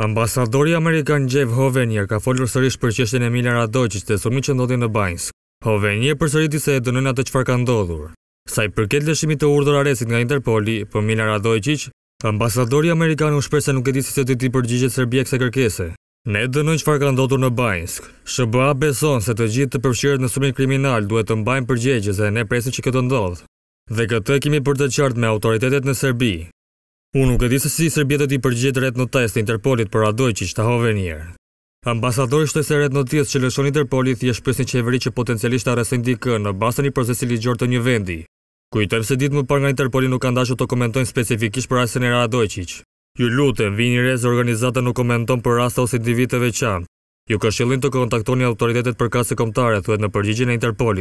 Ambasadori Amerikan Gjev Hovenier ka folur sërish për qeshtin e Milera Dojqis të sumi që ndodhi në Bajnsk. Hovenier për sëriti se e dënën atë qëfar ka ndodhur. Sa i përket lëshimi të urdhër aresit nga Interpoli për po Milera Dojqis, ambasadori Amerikan u shpesh se nuk e disi se të ti përgjigje Serbia se kërkese. Ne dënën qëfar ka ndodhur në Bajnsk. Shëbëa beson se të gjithë të përshirët në sumin kriminal duhet të mbajnë përgjegje ne presin që këtë ndodhë. Dhe këtë kemi për të qartë me autoritetet në Serbi. Unë nuk e disë si sërbjetet i përgjit rrët në test Interpolit për adoj që i shtahove njërë. Ambasadori shtoj se rrët në tjes që lëshon Interpolit i është pësni qeveri që potencialisht a rrësën në basën i përzesi ligjor të një vendi. Kujtëm se ditë më par nga Interpolit nuk kanë dashu të komentojnë specifikisht për rrësën e rrë Ju lutëm, vini rezë organizata nuk komenton për raste ose individë të Ju kështë të kontaktoni autoritetet për kase komtare, në përgjigjen e Interpolit.